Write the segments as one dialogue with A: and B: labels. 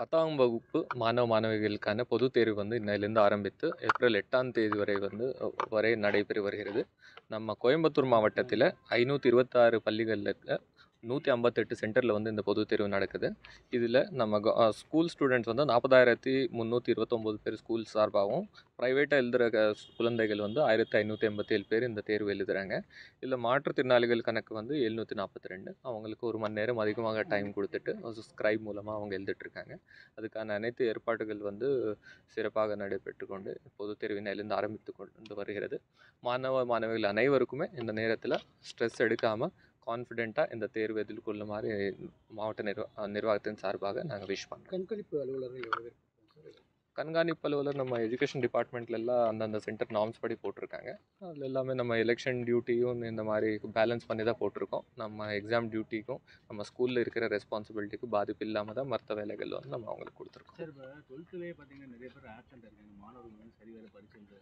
A: பத்தாம் வகுப்பு மாணவ மாணவிகளுக்கான பொது தேர்வு வந்து இன்னையிலேருந்து ஆரம்பித்து ஏப்ரல் எட்டாம் தேதி வரை வந்து வரை நடைபெற்று வருகிறது நம்ம கோயம்புத்தூர் மாவட்டத்தில் ஐநூற்றி இருபத்தாறு பள்ளிகளில் நூற்றி ஐம்பத்தெட்டு சென்டரில் வந்து இந்த பொது தேர்வு நடக்குது இதில் நம்ம ஸ்கூல் ஸ்டூடெண்ட்ஸ் வந்து நாற்பதாயிரத்தி முந்நூற்றி இருபத்தொம்போது பேர் ஸ்கூல் சார்பாகவும் ப்ரைவேட்டாக எழுதுகிற குழந்தைகள் வந்து ஆயிரத்தி ஐநூற்றி எண்பத்தி ஏழு பேர் இந்த தேர்வு எழுதுகிறாங்க இதில் மாற்றுத்திறனாளிகள் கணக்கு வந்து எழுநூற்றி நாற்பத்தி ரெண்டு அவங்களுக்கு ஒரு மணி நேரம் அதிகமாக டைம் கொடுத்துட்டு ஸ்கிரைப் மூலமாக அவங்க எழுதிட்டுருக்காங்க அதுக்கான அனைத்து ஏற்பாடுகள் வந்து சிறப்பாக நடைபெற்று கொண்டு பொது எழுந்து ஆரம்பித்து கொண்டு வருகிறது மாணவ மாணவிகள் அனைவருக்குமே இந்த நேரத்தில் ஸ்ட்ரெஸ் எடுக்காமல் கான்ஃபிடெண்ட்டாக இந்த தேர்வு எதிர்கொள்ளுமாறு மாவட்ட நிர்வா நிர்வாகத்தின் சார்பாக நாங்கள் விஷ் பண்ணுறோம் கண்காணிப்பு அலுவலர்கள் கண்காணிப்பு அலுவலர் நம்ம எஜுகேஷன் டிபார்ட்மெண்ட்லலாம் அந்தந்த சென்டர் நாம்ஸ் படி போட்டிருக்காங்க அதில் எல்லாமே நம்ம எலெக்ஷன் டியூட்டியும் இந்த மாதிரி பேலன்ஸ் பண்ணி தான் போட்டிருக்கோம் நம்ம எக்ஸாம் டியூட்டிக்கும் நம்ம ஸ்கூலில் இருக்கிற ரெஸ்பான்சிபிலிட்டிக்கும் பாதிப்பு இல்லாமல் தான் மற்ற வேலைகள் வந்து நம்ம அவங்களுக்கு கொடுத்துருக்கோம் சார் இப்போ டுவெல்த்துலேயே பார்த்தீங்கன்னா நிறைய பேர் ஆப்சண்ட் இருக்காங்க மாணவர்கள் சரி வேலை படிச்சுட்டு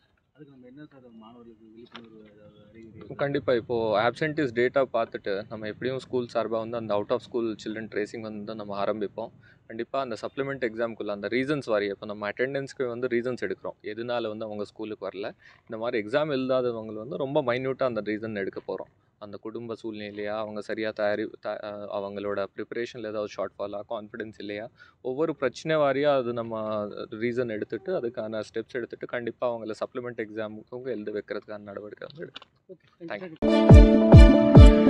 A: கண்டிப்பாக இப்போது ஆப்சன்டிஸ் டேட்டா பார்த்துட்டு நம்ம எப்படியும் ஸ்கூல் சார்பாக வந்து அந்த out of school children tracing வந்து நம்ம ஆரம்பிப்போம் கண்டிப்பாக அந்த சப்ளிமெண்ட் எக்ஸாமுக்குள்ள அந்த ரீசன்ஸ் வாரி இப்போ நம்ம அட்டெண்டன்ஸ்க்கு வந்து ரீசன்ஸ் எடுக்கிறோம் எதனால வந்து அவங்க ஸ்கூலுக்கு வரல இந்த மாதிரி எக்ஸாம் எழுதாதவங்களை வந்து ரொம்ப மைன்யூட்டாக அந்த ரீசன் எடுக்க போகிறோம் அந்த குடும்ப சூழ்நிலையா அவங்க சரியாக தயாரி த அவங்களோட ப்ரிப்பரேஷனில் ஏதாவது ஷார்ட் ஃபாலா கான்ஃபிடென்ஸ் இல்லையா ஒவ்வொரு பிரச்சனை வாரியாக அது நம்ம ரீசன் எடுத்துகிட்டு அதுக்கான ஸ்டெப்ஸ் எடுத்துகிட்டு கண்டிப்பாக அவங்கள சப்ளிமெண்ட் எக்ஸாமுக்கு எழுதி வைக்கிறதுக்கான நடவடிக்கை வந்து எடுக்கணும் ஓகே தேங்க்யூ